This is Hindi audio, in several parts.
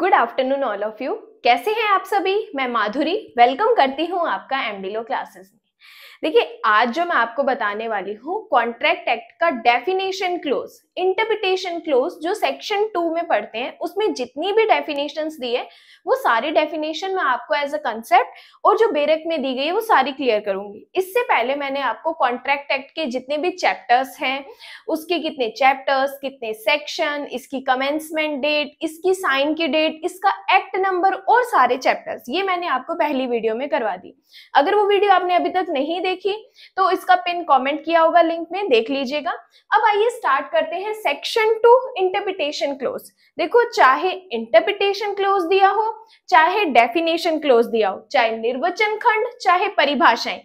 good afternoon all of you कैसे हैं आप सभी मैं माधुरी वेलकम करती हूं आपका एमडीलो क्लासेस में देखिए आज जो मैं आपको बताने वाली हूँ कॉन्ट्रैक्ट एक्ट का डेफिनेशन क्लोज इंटरप्रिटेशन क्लोज जो सेक्शन टू में पढ़ते हैं उसमें जितनी भी डेफिनेशन दी है वो सारी डेफिनेशन मैं आपको एज अ कंसेप्ट और जो बेरक में दी गई है वो सारी क्लियर करूंगी इससे पहले मैंने आपको कॉन्ट्रैक्ट एक्ट के जितने भी चैप्टर्स हैं उसके कितने चैप्टर्स कितने सेक्शन इसकी कमेंसमेंट डेट इसकी साइन की डेट इसका एक्ट नंबर और सारे चैप्टर्स ये मैंने आपको पहली वीडियो में करवा दी अगर वो वीडियो आपने अभी तक नहीं देखी तो इसका पिन कमेंट किया होगा लिंक में देख लीजिएगा अब आइए स्टार्ट करते हैं सेक्शन टू इंटरप्रिटेशन क्लोज देखो चाहे इंटरप्रिटेशन क्लोज दिया हो चाहे डेफिनेशन क्लोज दिया हो चाहे निर्वचन खंड चाहे परिभाषाएं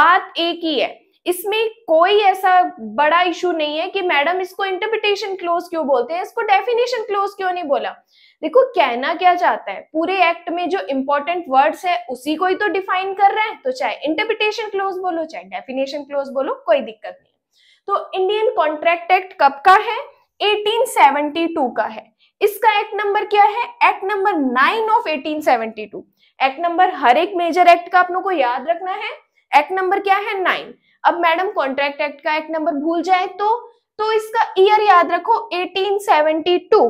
बात एक ही है इसमें कोई ऐसा बड़ा इशू नहीं है कि मैडम इसको इंटरप्रिटेशन क्लोज क्यों बोलते हैं इसको डेफिनेशन क्लोज क्यों नहीं बोला देखो कहना क्या चाहता है पूरे एक्ट में जो इंपॉर्टेंट वर्ड्स है उसी को ही तो डिफाइन कर रहे हैं तो चाहे इंटरप्रिटेशन क्लोज बोलो चाहे डेफिनेशन क्लोज बोलो कोई दिक्कत नहीं तो इंडियन कॉन्ट्रैक्ट एक्ट कब का है 1872 का है इसका एक्ट नंबर क्या है act number nine of 1872 act number हर एक मेजर एक्ट का आप लोग को याद रखना है एक्ट नंबर क्या है नाइन अब मैडम कॉन्ट्रैक्ट एक्ट का एक नंबर भूल जाए तो तो इसका ईयर याद रखो 1872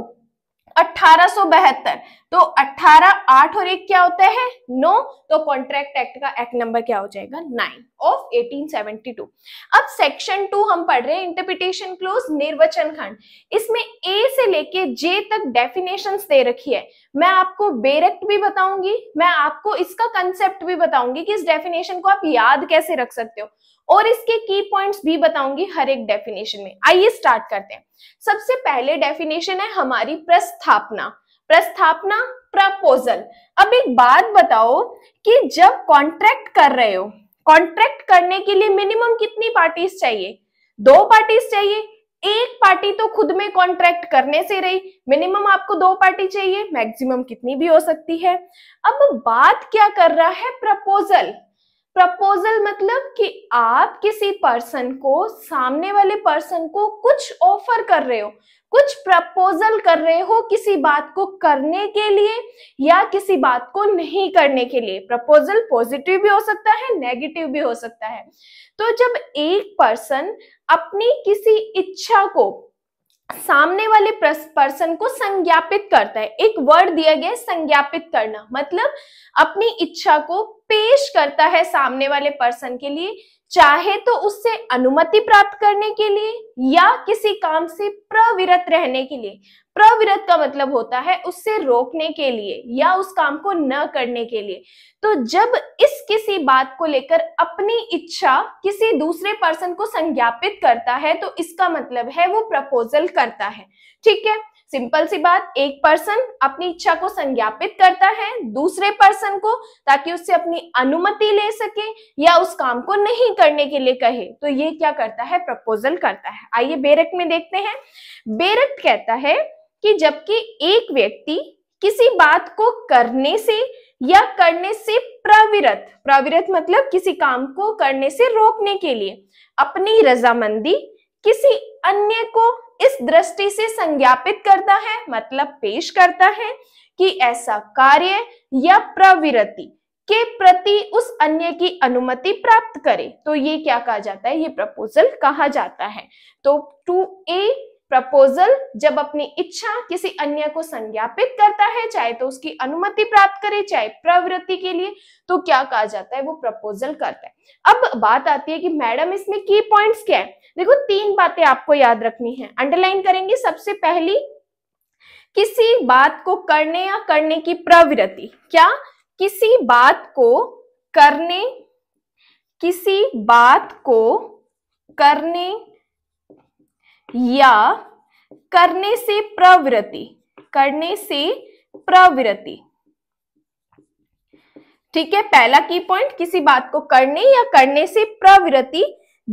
1872 तो 18 आठ और एक क्या होता है नो तो कॉन्ट्रैक्ट एक्ट का एक्ट नंबर क्या हो जाएगा नाइन ऑफ 1872 अब सेक्शन टू हम पढ़ रहे हैं इंटरप्रिटेशन क्लोज निर्वचन खंड इसमें ए से लेके जे तक डेफिनेशंस दे रखी है मैं आपको बेरेक्ट भी बताऊंगी मैं आपको इसका कंसेप्ट भी बताऊंगी कि इस डेफिनेशन को आप याद कैसे रख सकते हो और इसके की पॉइंट्स भी बताऊंगी हर एक डेफिनेशन में आइए स्टार्ट करते हैं सबसे पहले डेफिनेशन है हमारी प्रस्थापना प्रस्थापना प्रपोजल अब एक बात बताओ कि जब कॉन्ट्रैक्ट कर रहे हो कॉन्ट्रैक्ट करने के लिए मिनिमम कितनी पार्टीज चाहिए दो पार्टीज चाहिए एक पार्टी तो खुद में कॉन्ट्रैक्ट करने से रही मिनिमम आपको दो पार्टी चाहिए मैक्सिमम कितनी भी हो सकती है अब बात क्या कर रहा है प्रपोजल प्रपोजल मतलब कि आप किसी पर्सन को सामने वाले पर्सन को कुछ ऑफर कर रहे हो कुछ प्रपोजल कर रहे हो किसी बात को करने के लिए या किसी बात को नहीं करने के लिए प्रपोजल पॉजिटिव भी हो सकता है नेगेटिव भी हो सकता है तो जब एक पर्सन अपनी किसी इच्छा को सामने वाले पर्सन को संज्ञापित करता है एक वर्ड दिया गया संज्ञापित करना मतलब अपनी इच्छा को पेश करता है सामने वाले पर्सन के लिए चाहे तो उससे अनुमति प्राप्त करने के लिए या किसी काम से प्रविरत रहने के लिए प्रविरत का मतलब होता है उससे रोकने के लिए या उस काम को न करने के लिए तो जब इस किसी बात को लेकर अपनी इच्छा किसी दूसरे पर्सन को संज्ञापित करता है तो इसका मतलब है वो प्रपोजल करता है ठीक है सिंपल सी बात एक पर्सन अपनी इच्छा को संज्ञापित करता है दूसरे पर्सन को ताकि उससे अपनी अनुमति ले सके या उस काम को नहीं करने के लिए कहे तो ये क्या करता है प्रपोजल करता है आइए बेरक्ट में देखते हैं बेरक्ट कहता है कि जबकि एक व्यक्ति किसी बात को करने से या करने से प्रविरत प्रविरत मतलब किसी काम को करने से रोकने के लिए अपनी रजामंदी किसी अन्य को इस दृष्टि से संज्ञापित करता है मतलब पेश करता है कि ऐसा कार्य या प्रवृत्ति के प्रति उस अन्य की अनुमति प्राप्त करे तो ये क्या कहा जाता है ये प्रपोजल कहा जाता है तो टू ए प्रपोजल जब अपनी इच्छा किसी अन्य को संज्ञापित करता है चाहे तो उसकी अनुमति प्राप्त करे चाहे प्रवृत्ति के लिए तो क्या कहा जाता है वो प्रपोजल करता है अब बात आती है कि मैडम इसमें की पॉइंट्स क्या है देखो तीन बातें आपको याद रखनी है अंडरलाइन करेंगे सबसे पहली किसी बात को करने या करने की प्रवृत्ति क्या किसी बात को करने किसी बात को करने या करने से प्रवृत्ति करने से प्रवृत्ति ठीक है पहला की पॉइंट किसी बात को करने या करने से प्रवृत्ति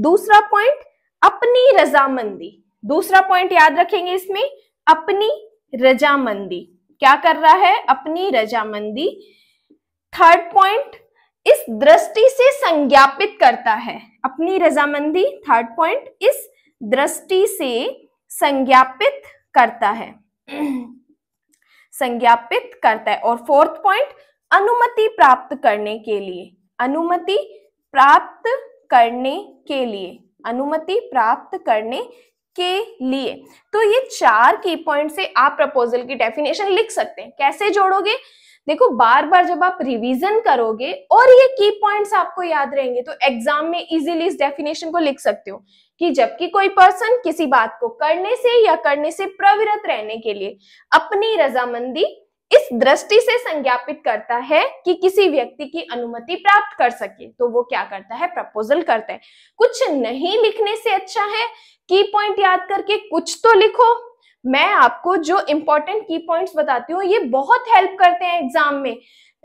दूसरा पॉइंट अपनी रजामंदी दूसरा पॉइंट याद रखेंगे इसमें अपनी रजामंदी क्या कर रहा है अपनी रजामंदी थर्ड पॉइंट इस दृष्टि से संज्ञापित करता है अपनी रजामंदी थर्ड पॉइंट इस दृष्टि से संज्ञापित करता है संज्ञापित करता है और फोर्थ पॉइंट अनुमति प्राप्त करने के लिए अनुमति प्राप्त करने के लिए अनुमति प्राप्त करने के लिए तो ये चार की पॉइंट से आप प्रपोजल की डेफिनेशन लिख सकते हैं कैसे जोड़ोगे देखो बार बार जब आप रिवीजन करोगे और ये की पॉइंट्स आपको याद रहेंगे तो एग्जाम में इजीली इस डेफिनेशन को लिख सकते हो कि जबकि कोई पर्सन किसी बात को करने से या करने से प्रविरत रहने के लिए अपनी रजामंदी इस दृष्टि से संज्ञापित करता है कि किसी व्यक्ति की अनुमति प्राप्त कर सके तो वो क्या करता है प्रपोजल करता है कुछ नहीं लिखने से अच्छा है की पॉइंट याद करके कुछ तो लिखो मैं आपको जो इंपॉर्टेंट की पॉइंट्स बताती हूँ ये बहुत हेल्प करते हैं एग्जाम में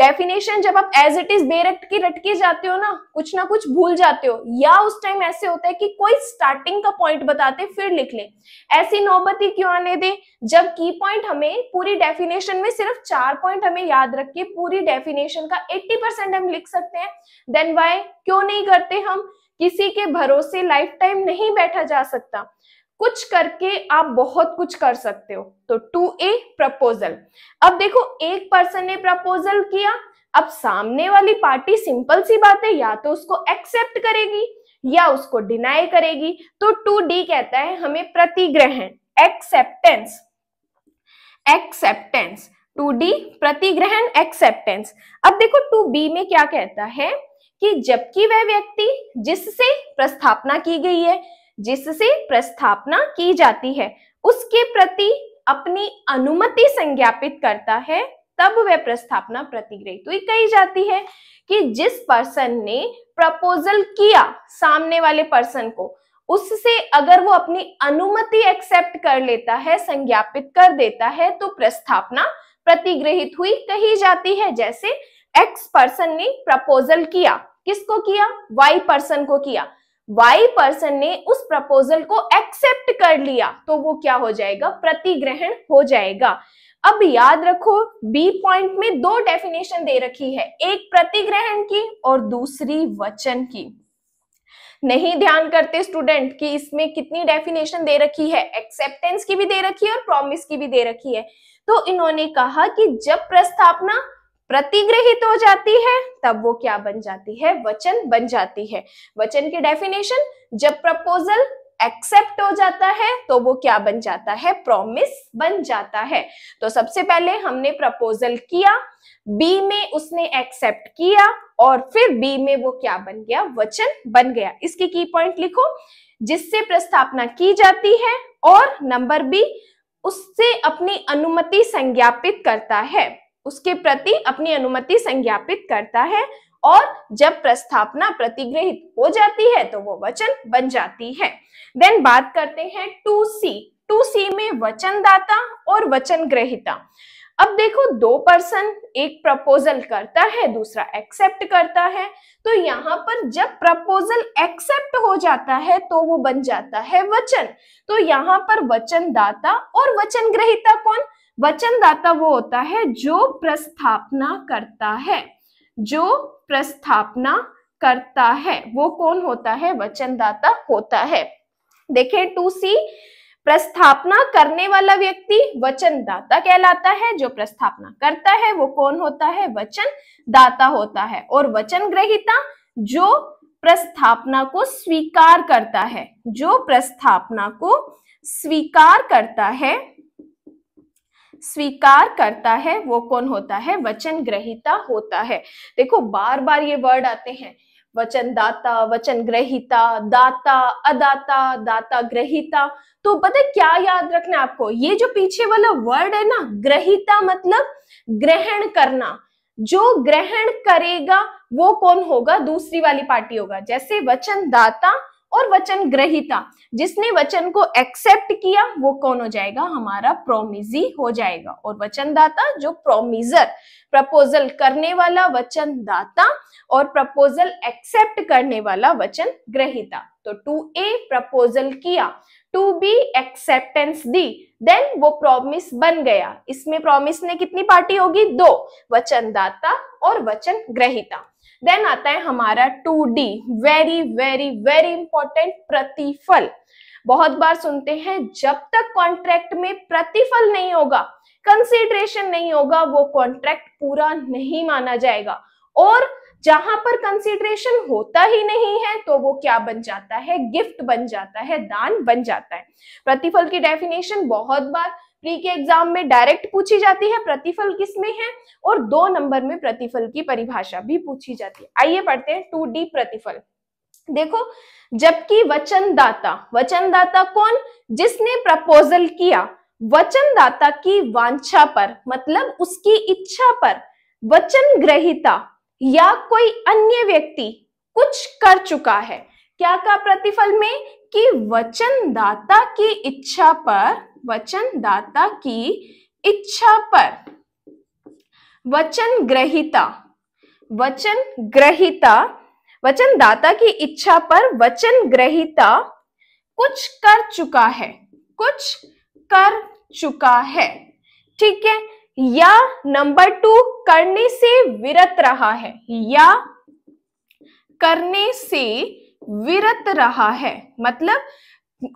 डेफिनेशन जब आप एज इट इज बेरट की रटके जाते हो ना कुछ ना कुछ भूल जाते हो या उस टाइम ऐसे होता है कि कोई स्टार्टिंग का पॉइंट बताते फिर लिख ले ऐसी नौबत ही क्यों आने दे जब की पॉइंट हमें पूरी डेफिनेशन में सिर्फ चार पॉइंट हमें याद रख के पूरी डेफिनेशन का 80 परसेंट हम लिख सकते हैं देन वाई क्यों नहीं करते हम किसी के भरोसे लाइफ टाइम नहीं बैठा जा सकता कुछ करके आप बहुत कुछ कर सकते हो तो टू ए प्रपोजल अब देखो एक पर्सन ने प्रपोजल किया अब सामने वाली पार्टी सिंपल सी बात है या तो उसको एक्सेप्ट करेगी या उसको डिनाई करेगी तो टू डी कहता है हमें प्रतिग्रहण एक्सेप्टेंस एक्सेप्टेंस टू डी प्रतिग्रहण एक्सेप्टेंस अब देखो टू बी में क्या कहता है कि जबकि वह व्यक्ति जिससे प्रस्थापना की गई है जिससे प्रस्थापना की जाती है उसके प्रति अपनी अनुमति संज्ञापित करता है तब वह प्रस्थापना प्रतिगृहित हुई कही जाती है कि जिस पर्सन ने प्रपोजल किया सामने वाले पर्सन को उससे अगर वो अपनी अनुमति एक्सेप्ट कर लेता है संज्ञापित कर देता है तो प्रस्थापना प्रतिग्रहित हुई कही जाती है जैसे एक्स पर्सन ने प्रपोजल किया किसको किया वाई पर्सन को किया वाई पर्सन ने उस प्रपोजल को एक्सेप्ट कर लिया तो वो क्या हो जाएगा प्रतिग्रहण हो जाएगा अब याद रखो बी पॉइंट में दो डेफिनेशन दे रखी है एक प्रतिग्रहण की और दूसरी वचन की नहीं ध्यान करते स्टूडेंट कि इसमें कितनी डेफिनेशन दे रखी है एक्सेप्टेंस की भी दे रखी है और प्रॉमिस की भी दे रखी है तो इन्होंने कहा कि जब प्रस्थापना प्रतिग्रहित हो जाती है तब वो क्या बन जाती है वचन बन जाती है वचन की डेफिनेशन जब प्रपोजल एक्सेप्ट हो जाता है तो वो क्या बन जाता है प्रॉमिस बन जाता है तो सबसे पहले हमने प्रपोजल किया बी में उसने एक्सेप्ट किया और फिर बी में वो क्या बन गया वचन बन गया इसकी की पॉइंट लिखो जिससे प्रस्तावना की जाती है और नंबर बी उससे अपनी अनुमति संज्ञापित करता है उसके प्रति अपनी अनुमति संज्ञापित करता है और जब प्रस्थापना प्रतिग्रहित हो जाती है तो वो वचन बन जाती है देन बात करते हैं टू सी टू सी में वचनदाता और वचन ग्रहिता अब देखो दो पर्सन एक प्रपोजल करता है दूसरा एक्सेप्ट करता है तो यहाँ पर जब प्रपोजल एक्सेप्ट हो जाता है तो वो बन जाता है वचन तो यहाँ पर वचनदाता और वचन ग्रहिता कौन वचनदाता वो होता है जो प्रस्थापना करता है जो प्रस्थापना करता है वो कौन होता है वचनदाता होता है देखे टू सी प्रस्थापना करने वाला व्यक्ति वचनदाता कहलाता है जो प्रस्थापना करता है वो कौन होता है वचन दाता होता है और वचन ग्रहिता जो प्रस्थापना को स्वीकार करता है जो प्रस्थापना को स्वीकार करता है स्वीकार करता है वो कौन होता है वचन ग्रहिता होता है देखो बार बार ये वर्ड आते हैं वचन दाता वचन ग्रहिता दाता अदाता दाता ग्रहिता तो पता है क्या याद रखना आपको ये जो पीछे वाला वर्ड है ना ग्रहिता मतलब ग्रहण करना जो ग्रहण करेगा वो कौन होगा दूसरी वाली पार्टी होगा जैसे वचन दाता और वचन ग्रहिता जिसने वचन को एक्सेप्ट किया वो कौन हो जाएगा हमारा प्रोमिजी हो जाएगा और वचनदाता जो प्रोमिजर प्रपोजल करने वाला वचन दाता और प्रपोजल एक्सेप्ट करने वाला वचन ग्रहिता तो टू ए प्रपोजल किया टू बी एक्सेप्टेंस दी देन वो प्रॉमिस बन गया इसमें प्रॉमिस ने कितनी पार्टी होगी दो वचनदाता और वचन ग्रहिता देन आता है हमारा two D very very very important प्रतिफल बहुत बार सुनते हैं जब तक कॉन्ट्रैक्ट में प्रतिफल नहीं होगा कंसिडरेशन नहीं होगा वो कॉन्ट्रैक्ट पूरा नहीं माना जाएगा और जहां पर कंसिडरेशन होता ही नहीं है तो वो क्या बन जाता है गिफ्ट बन जाता है दान बन जाता है प्रतिफल की डेफिनेशन बहुत बार प्री के एग्जाम में डायरेक्ट पूछी जाती है प्रतिफल किसमें है और दो नंबर में प्रतिफल की परिभाषा भी पूछी जाती है आइए पढ़ते हैं टू डी प्रतिफल देखो जबकि वचनदाता वचनदाता कौन जिसने प्रपोजल किया वचनदाता की वांछा पर मतलब उसकी इच्छा पर वचन ग्रहिता या कोई अन्य व्यक्ति कुछ कर चुका है क्या का प्रतिफल में कि वचनदाता की इच्छा पर वचन दाता की इच्छा पर वचन ग्रहिता वचन ग्रहिता वचन दाता की इच्छा पर वचन ग्रहिता कुछ कर चुका है कुछ कर चुका है ठीक है या नंबर टू करने से विरत रहा है या करने से विरत रहा है मतलब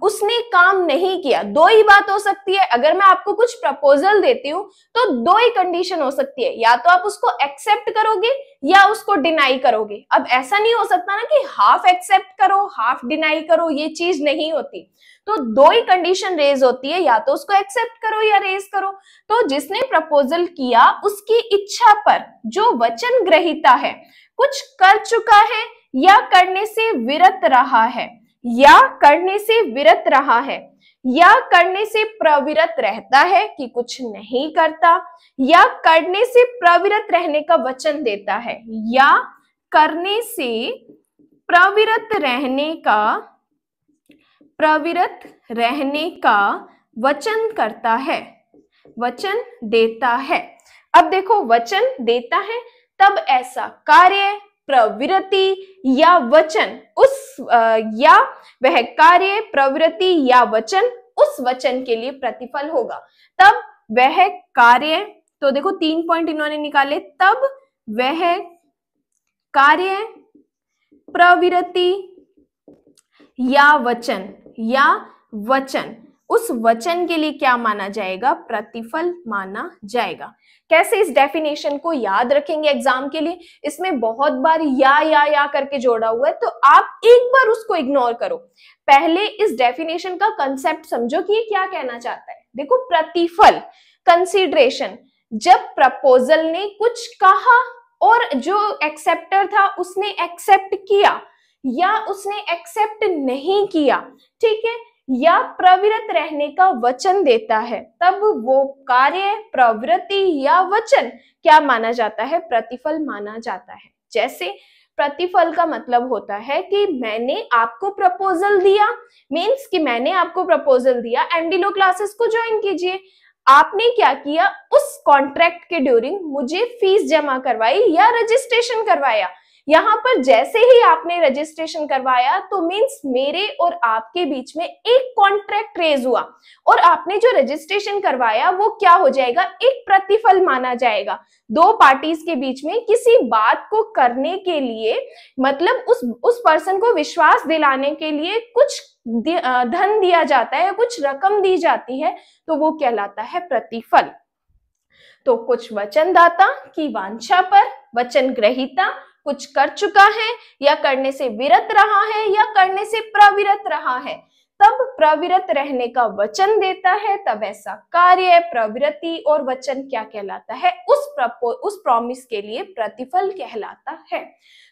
उसने काम नहीं किया दो ही बात हो सकती है अगर मैं आपको कुछ प्रपोजल देती हूँ तो दो ही कंडीशन हो सकती है या तो आप उसको एक्सेप्ट करोगे या उसको डिनाई करोगे अब ऐसा नहीं हो सकता ना कि हाफ एक्सेप्ट करो हाफ डिनाई करो ये चीज नहीं होती तो दो ही कंडीशन रेज होती है या तो उसको एक्सेप्ट करो या रेज करो तो जिसने प्रपोजल किया उसकी इच्छा पर जो वचन ग्रहिता है कुछ कर चुका है या करने से विरत रहा है या करने से विरत रहा है या करने से प्रविरत रहता है कि कुछ नहीं करता या करने से प्रविरत रहने का वचन देता है या करने से प्रविरत रहने का प्रविरत रहने का वचन करता है वचन देता है अब देखो वचन देता है तब ऐसा कार्य प्रवृत्ति या वचन उस या वह कार्य प्रवृत्ति या वचन उस वचन के लिए प्रतिफल होगा तब वह कार्य तो देखो तीन पॉइंट इन्होंने निकाले तब वह कार्य प्रवृत्ति या वचन या वचन उस वचन के लिए क्या माना जाएगा प्रतिफल माना जाएगा कैसे इस डेफिनेशन को याद रखेंगे एग्जाम के लिए इसमें बहुत बार या या या करके जोड़ा हुआ है तो आप एक बार उसको इग्नोर करो पहले इस डेफिनेशन का कंसेप्ट समझो कि ये क्या कहना चाहता है देखो प्रतिफल कंसीडरेशन जब प्रपोजल ने कुछ कहा और जो एक्सेप्टर था उसने एक्सेप्ट किया या उसने एक्सेप्ट नहीं किया ठीक है या प्रवृत्त रहने का वचन देता है तब वो कार्य प्रवृत्ति या वचन क्या माना जाता है प्रतिफल माना जाता है जैसे प्रतिफल का मतलब होता है कि मैंने आपको प्रपोजल दिया मीन्स कि मैंने आपको प्रपोजल दिया एमडीलो क्लासेस को ज्वाइन कीजिए आपने क्या किया उस कॉन्ट्रैक्ट के ड्यूरिंग मुझे फीस जमा करवाई या रजिस्ट्रेशन करवाया यहाँ पर जैसे ही आपने रजिस्ट्रेशन करवाया तो मीन्स मेरे और आपके बीच में एक कॉन्ट्रैक्ट रेज हुआ और आपने जो रजिस्ट्रेशन करवाया वो क्या हो जाएगा एक प्रतिफल माना जाएगा दो पार्टीज के बीच में किसी बात को करने के लिए मतलब उस उस पर्सन को विश्वास दिलाने के लिए कुछ धन दिया जाता है कुछ रकम दी जाती है तो वो कहलाता है प्रतिफल तो कुछ वचनदाता की वांछा पर वचन ग्रहिता कुछ कर चुका है या करने से विरत रहा है या करने से प्रविरत रहा है तब प्रविरत रहने का वचन देता है तब ऐसा कार्य प्रवृत्ति और वचन क्या कहलाता है उस उस प्रॉमिस के लिए प्रतिफल कहलाता है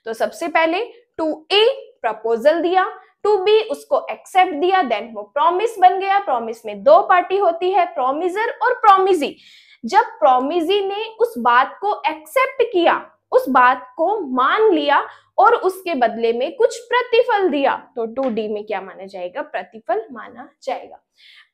तो सबसे पहले टू ए प्रपोजल दिया टू बी उसको एक्सेप्ट दिया देन वो प्रॉमिस बन गया प्रॉमिस में दो पार्टी होती है प्रोमिजर और प्रोमिजी जब प्रोमिजी ने उस बात को एक्सेप्ट किया उस बात को मान लिया और उसके बदले में कुछ प्रतिफल दिया तो टू डी में क्या माना जाएगा प्रतिफल माना जाएगा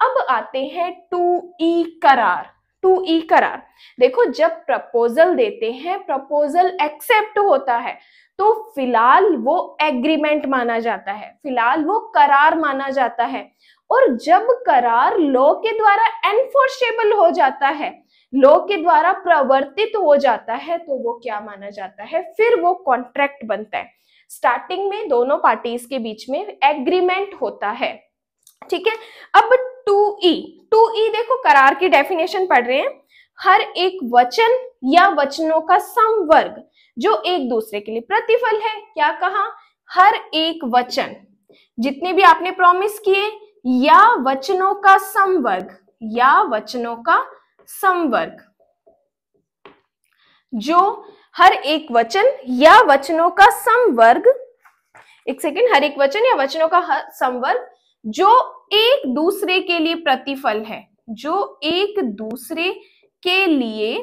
अब आते हैं टू ई e करार टू ई e करार देखो जब प्रपोजल देते हैं प्रपोजल एक्सेप्ट होता है तो फिलहाल वो एग्रीमेंट माना जाता है फिलहाल वो करार माना जाता है और जब करार लॉ के द्वारा एनफोर्सेबल हो जाता है लोग के द्वारा प्रवर्तित हो जाता है तो वो क्या माना जाता है फिर वो कॉन्ट्रैक्ट बनता है स्टार्टिंग में दोनों पार्टीज के बीच में एग्रीमेंट होता है ठीक है अब टू ई टू ई देखो करार की डेफिनेशन पढ़ रहे हैं हर एक वचन या वचनों का संवर्ग जो एक दूसरे के लिए प्रतिफल है क्या कहा हर एक वचन जितने भी आपने प्रॉमिस किए या वचनों का संवर्ग या वचनों का संवर्ग जो हर एक वचन या वचनों का संवर्ग एक सेकेंड हर एक वचन या वचनों का संवर्ग जो एक दूसरे के लिए प्रतिफल है जो एक दूसरे के लिए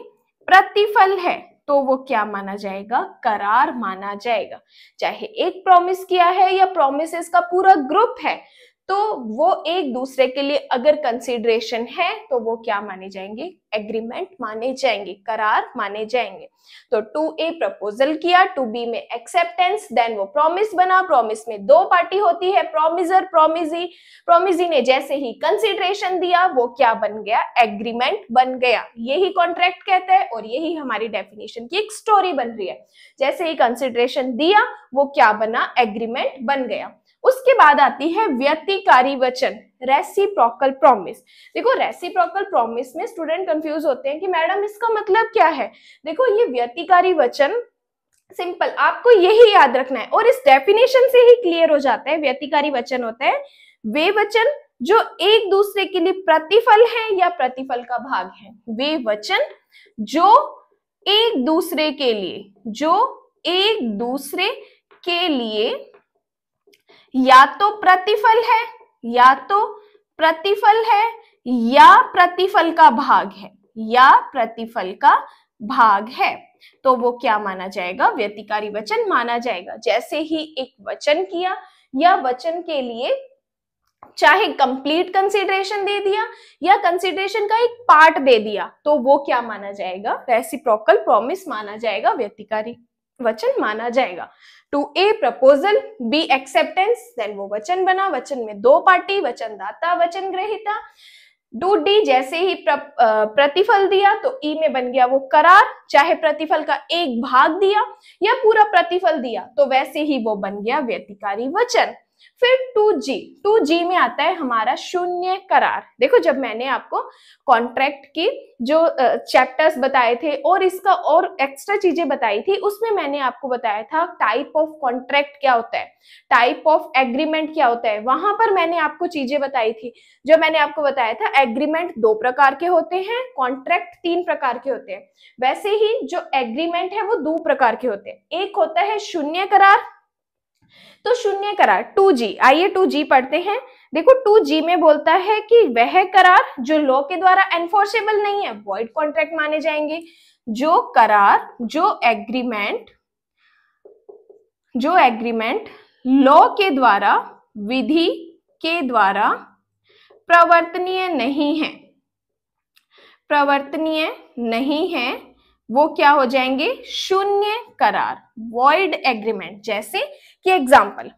प्रतिफल है तो वो क्या माना जाएगा करार माना जाएगा चाहे एक प्रॉमिस किया है या प्रोमिस का पूरा ग्रुप है तो वो एक दूसरे के लिए अगर कंसिडरेशन है तो वो क्या माने जाएंगे एग्रीमेंट माने जाएंगे करार माने जाएंगे तो टू ए प्रपोजल किया टू बी में एक्सेप्टेंस देन वो प्रॉमिस बना प्रॉमिस में दो पार्टी होती है प्रोमिजर प्रोमिजी प्रोमिजी ने जैसे ही कंसिडरेशन दिया वो क्या बन गया एग्रीमेंट बन गया यही कॉन्ट्रैक्ट कहते हैं और यही हमारी डेफिनेशन की एक स्टोरी बन रही है जैसे ही कंसिडरेशन दिया वो क्या बना एग्रीमेंट बन गया उसके बाद आती है व्यतिकारी वचन रेसिप्रोकल प्रॉमिस देखो रेसिप्रोकल प्रॉमिस में स्टूडेंट कंफ्यूज होते हैं कि मैडम इसका मतलब क्या है देखो ये व्यतिकारी वचन सिंपल आपको यही याद रखना है और इस डेफिनेशन से ही क्लियर हो जाता है व्यतिकारी वचन होता है वे वचन जो एक दूसरे के लिए प्रतिफल है या प्रतिफल का भाग है वे वचन जो एक दूसरे के लिए जो एक दूसरे के लिए या तो प्रतिफल है या तो प्रतिफल है या प्रतिफल का भाग है या प्रतिफल का भाग है तो वो क्या माना जाएगा व्यतिकारी वचन माना जाएगा जैसे ही एक वचन किया या वचन के लिए चाहे कंप्लीट कंसिडरेशन दे दिया या कंसिडरेशन का एक पार्ट दे दिया तो वो क्या माना जाएगा रेसिप्रोकल प्रॉमिस माना जाएगा व्यतिकारी वचन माना जाएगा two A proposal B acceptance then वो वचन बना वचन में दो पार्टी वचन दाता वचन ग्रहिता डू डी जैसे ही प्र, प्रतिफल दिया तो ई e में बन गया वो करार चाहे प्रतिफल का एक भाग दिया या पूरा प्रतिफल दिया तो वैसे ही वो बन गया व्यतिकारी वचन फिर 2G 2G में आता है हमारा शून्य करार देखो जब मैंने आपको कॉन्ट्रैक्ट की जो चैप्टर्स बताए थे और इसका और एक्स्ट्रा चीजें बताई थी उसमें मैंने आपको बताया था टाइप ऑफ कॉन्ट्रैक्ट क्या होता है टाइप ऑफ एग्रीमेंट क्या होता है वहां पर मैंने आपको चीजें बताई थी जो मैंने आपको बताया था एग्रीमेंट दो प्रकार के होते हैं कॉन्ट्रैक्ट तीन प्रकार के होते हैं वैसे ही जो एग्रीमेंट है वो दो प्रकार के होते हैं एक होता है शून्य करार तो शून्य करार टू जी आइए टू जी पढ़ते हैं देखो टू जी में बोलता है कि वह करार जो लॉ के द्वारा एनफोर्सेबल नहीं है वॉइड कॉन्ट्रैक्ट माने जाएंगे जो करार जो एग्रीमेंट जो एग्रीमेंट लॉ के द्वारा विधि के द्वारा प्रवर्तनीय नहीं है प्रवर्तनीय नहीं है वो क्या हो जाएंगे शून्य करार वॉइड एग्रीमेंट जैसे कि एग्जाम्पल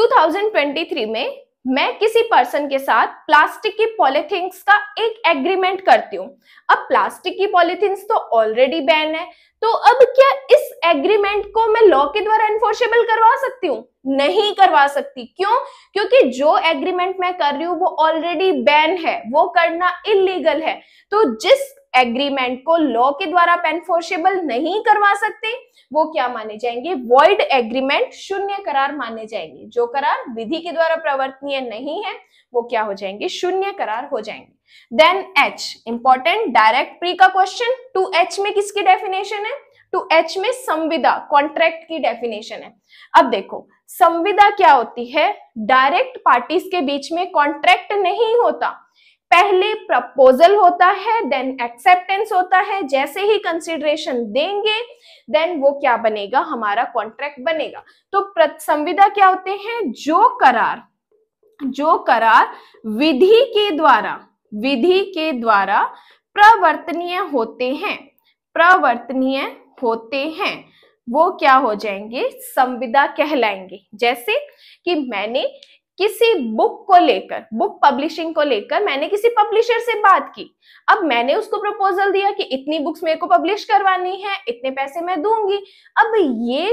2023 में मैं किसी पर्सन के साथ प्लास्टिक की पॉलिथिंग्स का एक एग्रीमेंट करती हूँ अब प्लास्टिक की पॉलिथिंग्स तो ऑलरेडी बैन है तो अब क्या इस एग्रीमेंट को मैं लॉ के द्वारा एनफोर्सेबल करवा सकती हूँ नहीं करवा सकती क्यों क्योंकि जो एग्रीमेंट मैं कर रही हूँ वो ऑलरेडी बैन है वो करना इलीगल है तो जिस एग्रीमेंट को लॉ के द्वारा पेनफोर्सेबल नहीं करवा सकते वो क्या माने जाएंगे वॉइड एग्रीमेंट शून्य करार माने जाएंगे जो करार विधि के द्वारा प्रवर्तनीय नहीं है वो क्या हो जाएंगे शून्य करार हो जाएंगे then H important direct pre का क्वेश्चन टू एच में किसकी डेफिनेशन है टू एच में संविदा कॉन्ट्रैक्ट की डेफिनेशन है अब देखो संविदा क्या होती है डायरेक्ट पार्टीज के बीच में कॉन्ट्रैक्ट नहीं होता पहले प्रपोजल होता है देन एक्सेप्टेंस होता है जैसे ही कंसिडरेशन देंगे देन वो क्या बनेगा हमारा कॉन्ट्रैक्ट बनेगा तो संविदा क्या होते हैं जो करार जो करार विधि के द्वारा विधि के द्वारा प्रवर्तनीय होते हैं प्रवर्तनीय होते हैं वो क्या हो जाएंगे संविदा कहलाएंगे जैसे कि मैंने किसी बुक को लेकर बुक पब्लिशिंग को लेकर मैंने किसी पब्लिशर से बात की अब मैंने उसको प्रपोजल दिया कि इतनी बुक्स मेरे को पब्लिश करवानी है इतने पैसे मैं दूंगी अब ये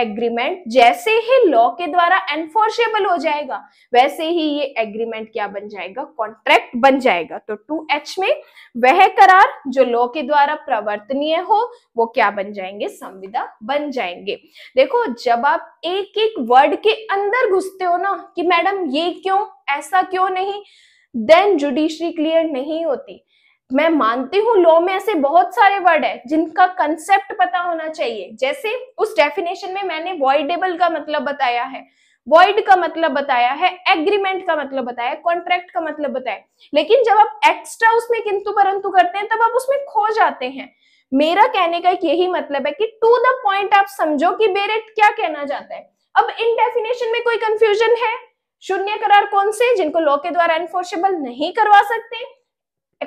एग्रीमेंट जैसे ही लॉ के द्वारा एनफोर्सेबल हो जाएगा वैसे ही ये एग्रीमेंट क्या बन जाएगा कॉन्ट्रैक्ट बन जाएगा तो टू एच में वह करार जो लॉ के द्वारा प्रवर्तनीय हो वो क्या बन जाएंगे संविदा बन जाएंगे देखो जब आप एक एक वर्ड के अंदर घुसते हो ना कि मैं मैडम ये क्यों ऐसा क्यों नहीं देन जुडिशरी क्लियर नहीं होती मैं मानती हूँ लॉ में ऐसे बहुत सारे वर्ड है जिनका कंसेप्ट पता होना चाहिए जैसे उस डेफिनेशन में मैंने वॉइडेबल का मतलब बताया है वॉइड का मतलब बताया है एग्रीमेंट का मतलब बताया कॉन्ट्रैक्ट का मतलब बताया लेकिन जब आप एक्स्ट्रा उसमें किंतु परंतु करते हैं तब आप उसमें खो जाते हैं मेरा कहने का यही मतलब है कि टू द पॉइंट आप समझो कि बेरेट क्या कहना चाहता है अब इन डेफिनेशन में कोई कंफ्यूजन है शून्य करार कौन से जिनको लॉ के द्वारा एनफोर्सेबल नहीं करवा सकते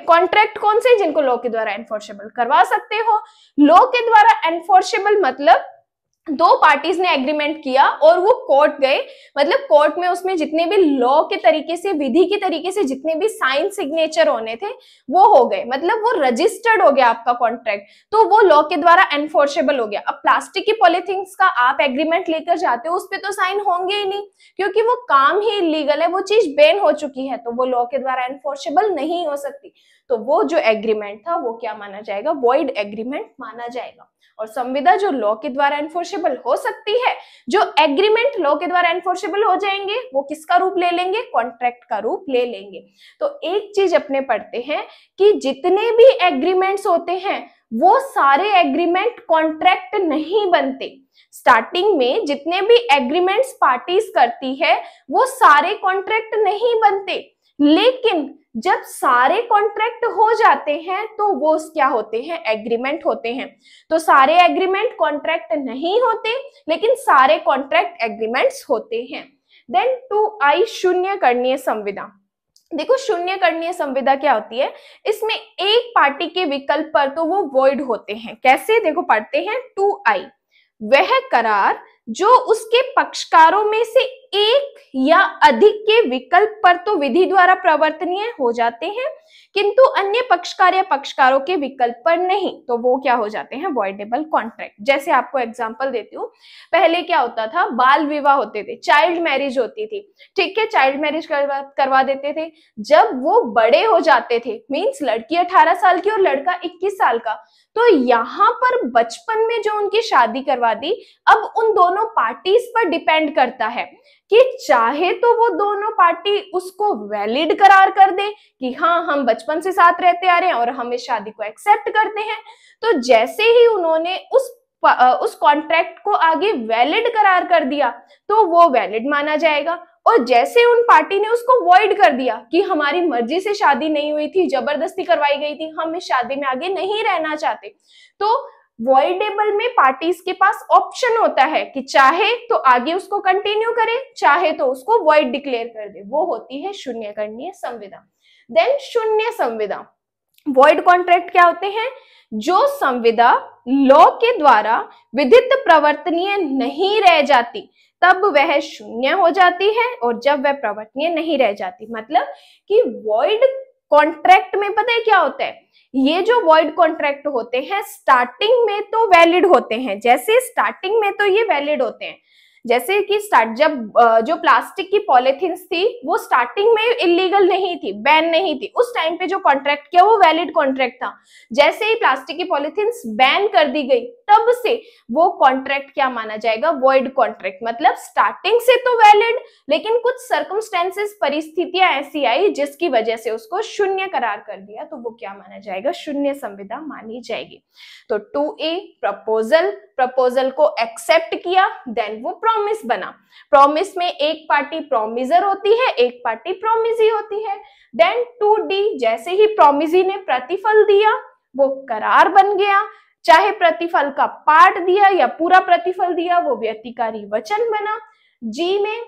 कॉन्ट्रैक्ट कौन से जिनको लॉ के द्वारा एनफोर्सेबल करवा सकते हो लॉ के द्वारा एनफोर्सेबल मतलब दो पार्टीज ने एग्रीमेंट किया और वो कोर्ट गए मतलब कोर्ट में उसमें जितने भी लॉ के तरीके से विधि के तरीके से जितने भी साइन सिग्नेचर होने थे वो हो गए मतलब वो रजिस्टर्ड हो गया आपका कॉन्ट्रैक्ट तो वो लॉ के द्वारा एनफोर्सेबल हो गया अब प्लास्टिक की पॉलिथिंग्स का आप एग्रीमेंट लेकर जाते हो उस पर तो साइन होंगे ही नहीं क्योंकि वो काम ही इलीगल है वो चीज बैन हो चुकी है तो वो लॉ के द्वारा एनफोर्सेबल नहीं हो सकती तो वो जो एग्रीमेंट था वो क्या माना जाएगा वॉइड एग्रीमेंट माना जाएगा और संविदा जो लॉ के द्वारा एनफोर्सेबल हो सकती है जो एग्रीमेंट लॉ के द्वारा एनफोर्सेबल हो जाएंगे वो किसका रूप ले लेंगे कॉन्ट्रैक्ट का रूप ले लेंगे तो एक चीज अपने पढ़ते हैं कि जितने भी एग्रीमेंट्स होते हैं वो सारे एग्रीमेंट कॉन्ट्रैक्ट नहीं बनते स्टार्टिंग में जितने भी एग्रीमेंट्स पार्टीज करती है वो सारे कॉन्ट्रैक्ट नहीं बनते लेकिन जब सारे कॉन्ट्रैक्ट हो जाते हैं तो वो क्या होते हैं एग्रीमेंट होते हैं तो सारे एग्रीमेंट कॉन्ट्रैक्ट नहीं होते लेकिन सारे कॉन्ट्रैक्ट एग्रीमेंट्स होते हैं देन टू आई शून्य करनीय संविदा देखो शून्य करणीय संविदा क्या होती है इसमें एक पार्टी के विकल्प पर तो वो वॉइड होते हैं कैसे देखो पढ़ते हैं टू आई वह करार जो उसके पक्षकारों में से एक या अधिक के विकल्प पर तो विधि द्वारा प्रवर्तनीय हो जाते हैं किंतु अन्य पक्षकार या पक्षकारों के विकल्प पर नहीं तो वो क्या हो जाते हैं वॉइडेबल कॉन्ट्रैक्ट जैसे आपको एग्जांपल देती हूँ पहले क्या होता था बाल विवाह होते थे चाइल्ड मैरिज होती थी ठीक है चाइल्ड मैरिज करवा करवा देते थे जब वो बड़े हो जाते थे मीन्स लड़की अठारह साल की और लड़का इक्कीस साल का तो यहाँ पर बचपन में जो उनकी शादी करवा दी अब उन दोनों दोनों पार्टीज पर डिपेंड करता है कि चाहे तो वो दोनों पार्टी उसको वैलिड करार कर दे कि हाँ हम बचपन से साथ रहते आ रहे हैं और हम इस शादी को एक्सेप्ट करते हैं तो जैसे ही उन्होंने उस उस कॉन्ट्रैक्ट को आगे वैलिड करार कर दिया तो वो वैलिड माना जाएगा और जैसे उन पार्टी ने उसको वॉइड कर दिया कि हमारी मर्जी से शादी नहीं हुई थी जबरदस्ती करवाई गई थी हम इस शादी में आगे नहीं रहना चाहते तो वॉइडेबल में पार्टीज के पास ऑप्शन होता है कि चाहे तो आगे उसको कंटिन्यू करे चाहे तो उसको वॉइड डिक्लेयर कर दे वो होती है शून्य करणीय संविदा देन शून्य संविदा वॉइड कॉन्ट्रैक्ट क्या होते हैं जो संविदा लॉ के द्वारा विधित प्रवर्तनीय नहीं रह जाती तब वह शून्य हो जाती है और जब वह प्रवर्तनीय नहीं रह जाती मतलब कि वॉइड कॉन्ट्रैक्ट में पता है क्या होता है ये जो वॉइड कॉन्ट्रैक्ट होते हैं स्टार्टिंग में तो वैलिड होते हैं जैसे स्टार्टिंग में तो ये वैलिड होते हैं जैसे कि स्टार्ट जब जो प्लास्टिक की पॉलिथिन्स थी वो स्टार्टिंग में इलीगल नहीं थी बैन नहीं थी उस टाइम पे जो कॉन्ट्रैक्ट किया वो वैलिड कॉन्ट्रैक्ट था जैसे ही प्लास्टिक की पॉलिथिन्स बैन कर दी गई तब से वो कॉन्ट्रैक्ट क्या माना जाएगा वॉइड कॉन्ट्रैक्ट मतलब स्टार्टिंग से तो वैलिड लेकिन कुछ सर्कमस्टेंसेस परिस्थितियां ऐसी आई जिसकी वजह से उसको शून्य करार कर दिया तो वो क्या माना जाएगा शून्य संविदा मानी जाएगी तो टू ए प्रपोजल प्रपोजल को एक्सेप्ट किया देन वो प्रॉमिस बना प्रॉमिस में एक पार्टी प्रोमिजर होती है एक पार्टी प्रोमिजी होती है देन टू डी जैसे ही प्रोमिजी ने प्रतिफल दिया वो करार बन गया चाहे प्रतिफल का पार्ट दिया या पूरा प्रतिफल दिया वो व्यक्तिकारी वचन बना जी में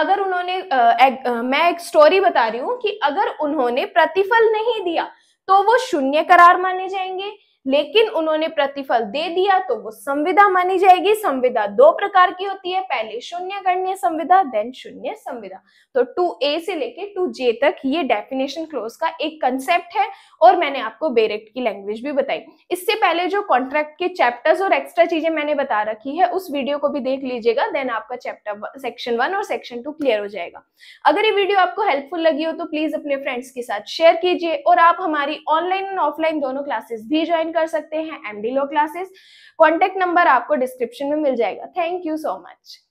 अगर उन्होंने आ, एक, आ, मैं एक स्टोरी बता रही हूं कि अगर उन्होंने प्रतिफल नहीं दिया तो वो शून्य करार माने जाएंगे लेकिन उन्होंने प्रतिफल दे दिया तो वो संविदा मानी जाएगी संविदा दो प्रकार की होती है पहले शून्य गण्य संविदा देन शून्य संविदा तो टू ए से लेके टू जे तक ये डेफिनेशन क्लोज का एक कंसेप्ट है और मैंने आपको बेरेक्ट की लैंग्वेज भी बताई इससे पहले जो कॉन्ट्रैक्ट के चैप्टर्स और एक्स्ट्रा चीजें मैंने बता रखी है उस वीडियो को भी देख लीजिएगा देन आपका चैप्टर सेक्शन वन और सेक्शन टू क्लियर हो जाएगा अगर ये वीडियो आपको हेल्पफुल लगी हो तो प्लीज अपने फ्रेंड्स के साथ शेयर कीजिए और आप हमारी ऑनलाइन एंड ऑफलाइन दोनों क्लासेस भी ज्वाइन कर सकते हैं MD law classes contact number आपको डिस्क्रिप्शन में मिल जाएगा थैंक यू सो मच